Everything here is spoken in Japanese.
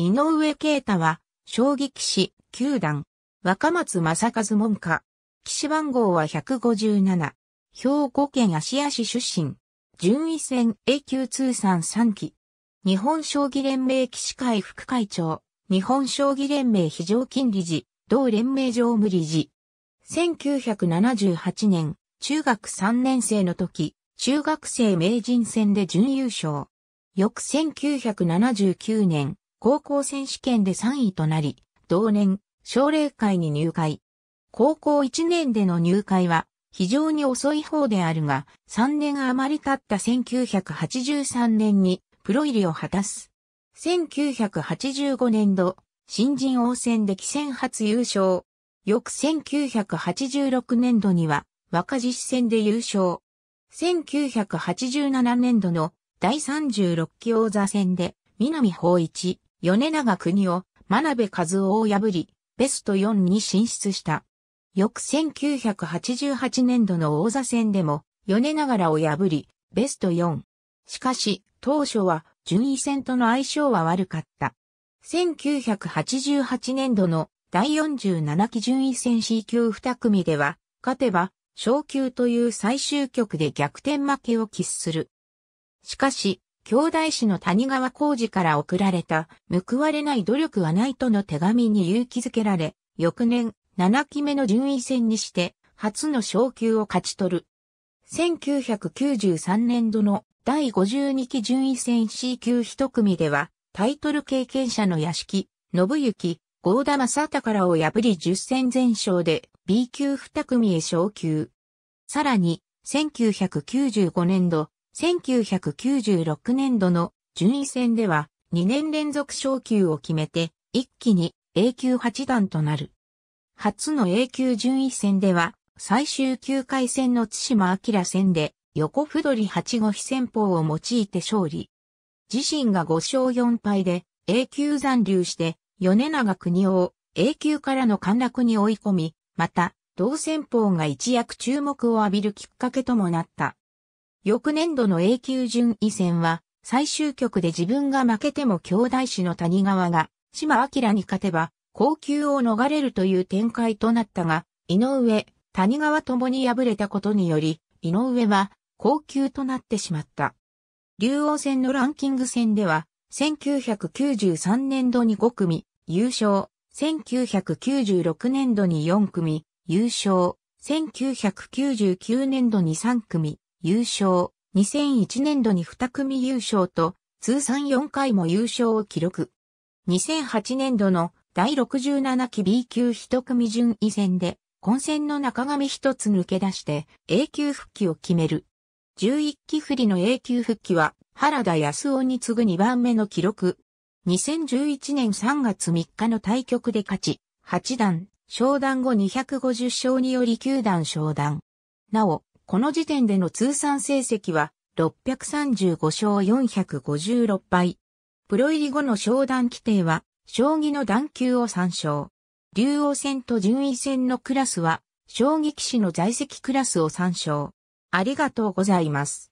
井上啓太は、将棋騎士、球団、若松正和門下。騎士番号は157。兵庫県芦屋市出身。順位戦 A 級通算3期。日本将棋連盟騎士会副会長。日本将棋連盟非常勤理事。同連盟常務理事。1978年、中学3年生の時、中学生名人戦で準優勝。翌1979年、高校選手権で3位となり、同年、奨励会に入会。高校1年での入会は非常に遅い方であるが、3年余り経った1983年にプロ入りを果たす。1985年度、新人王戦で棋戦初優勝。翌1986年度には若実戦で優勝。1987年度の第36期王座戦で南法一、米長国を真鍋和夫を破り、ベスト4に進出した。翌1988年度の王座戦でも、米長らを破り、ベスト4。しかし、当初は順位戦との相性は悪かった。1988年度の第47期順位戦 C 級2組では、勝てば、昇級という最終局で逆転負けを喫する。しかし、兄弟子の谷川浩二から送られた、報われない努力はないとの手紙に勇気づけられ、翌年、7期目の順位戦にして、初の昇級を勝ち取る。1993年度の第52期順位戦 C 級一組では、タイトル経験者の屋敷、信行、合田正隆を破り10戦全勝で B 級二組へ昇級。さらに、1995年度、1996年度の順位戦では2年連続昇級を決めて一気に A 級8段となる。初の A 級順位戦では最終9回戦の津島明戦で横不取り8五飛戦法を用いて勝利。自身が5勝4敗で A 級残留して米長国夫を A 級からの陥落に追い込み、また同戦法が一躍注目を浴びるきっかけともなった。翌年度の A 級順位戦は、最終局で自分が負けても兄弟子の谷川が、島明に勝てば、高級を逃れるという展開となったが、井上、谷川ともに敗れたことにより、井上は、高級となってしまった。竜王戦のランキング戦では、1993年度に5組、優勝、1996年度に4組、優勝、1999年度に3組、優勝、2001年度に2組優勝と、通算4回も優勝を記録。2008年度の第67期 B 級1組順位戦で、混戦の中上一つ抜け出して A 級復帰を決める。11期振りの A 級復帰は原田康夫に次ぐ2番目の記録。2011年3月3日の対局で勝ち、8段、昇段後250勝により9段昇段。なお、この時点での通算成績は635勝456敗。プロ入り後の商談規定は、将棋の段級を参照。竜王戦と順位戦のクラスは、将棋騎士の在籍クラスを参照。ありがとうございます。